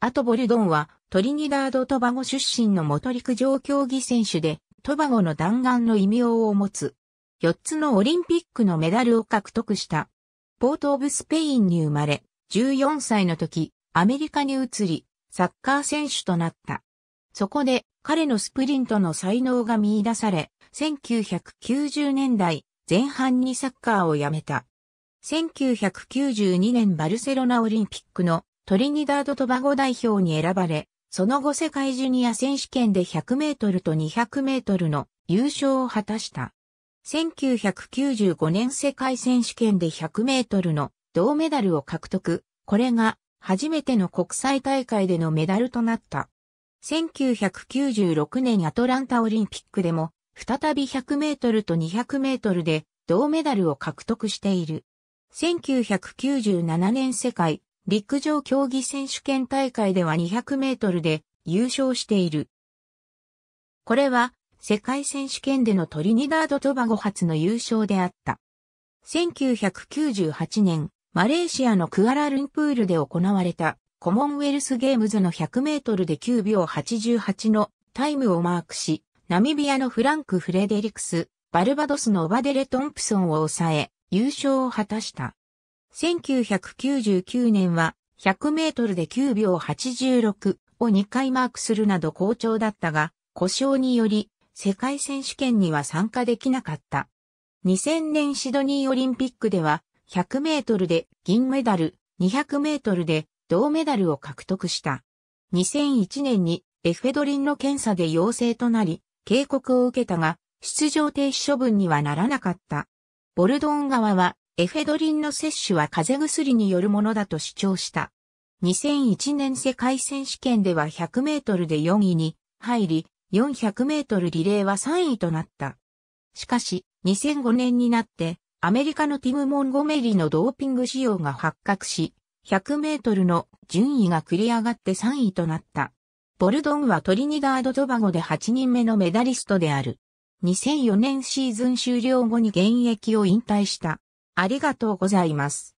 あとボルドンはトリニダード・トバゴ出身の元陸上競技選手で、トバゴの弾丸の異名を持つ。4つのオリンピックのメダルを獲得した。ポート・オブ・スペインに生まれ、14歳の時、アメリカに移り、サッカー選手となった。そこで、彼のスプリントの才能が見出され、1990年代前半にサッカーをやめた。1992年バルセロナオリンピックのトリニダード・トバゴ代表に選ばれ、その後世界ジュニア選手権で100メートルと200メートルの優勝を果たした。1995年世界選手権で100メートルの銅メダルを獲得。これが初めての国際大会でのメダルとなった。1996年アトランタオリンピックでも再び100メートルと200メートルで銅メダルを獲得している。1997年世界陸上競技選手権大会では200メートルで優勝している。これは世界選手権でのトリニダード・トバゴ初の優勝であった。1998年、マレーシアのクアラルンプールで行われたコモンウェルスゲームズの100メートルで9秒88のタイムをマークし、ナミビアのフランク・フレデリクス、バルバドスのオバデレ・トンプソンを抑え、優勝を果たした。1999年は100メートルで9秒86を2回マークするなど好調だったが、故障により世界選手権には参加できなかった。2000年シドニーオリンピックでは100メートルで銀メダル、200メートルで銅メダルを獲得した。2001年にエフェドリンの検査で陽性となり、警告を受けたが、出場停止処分にはならなかった。ボルドーン側はエフェドリンの摂取は風邪薬によるものだと主張した。2001年世界選手権では100メートルで4位に入り、400メートルリレーは3位となった。しかし、2005年になって、アメリカのティム・モンゴメリのドーピング使用が発覚し、100メートルの順位が繰り上がって3位となった。ボルドンはトリニダード・トバゴで8人目のメダリストである。2004年シーズン終了後に現役を引退した。ありがとうございます。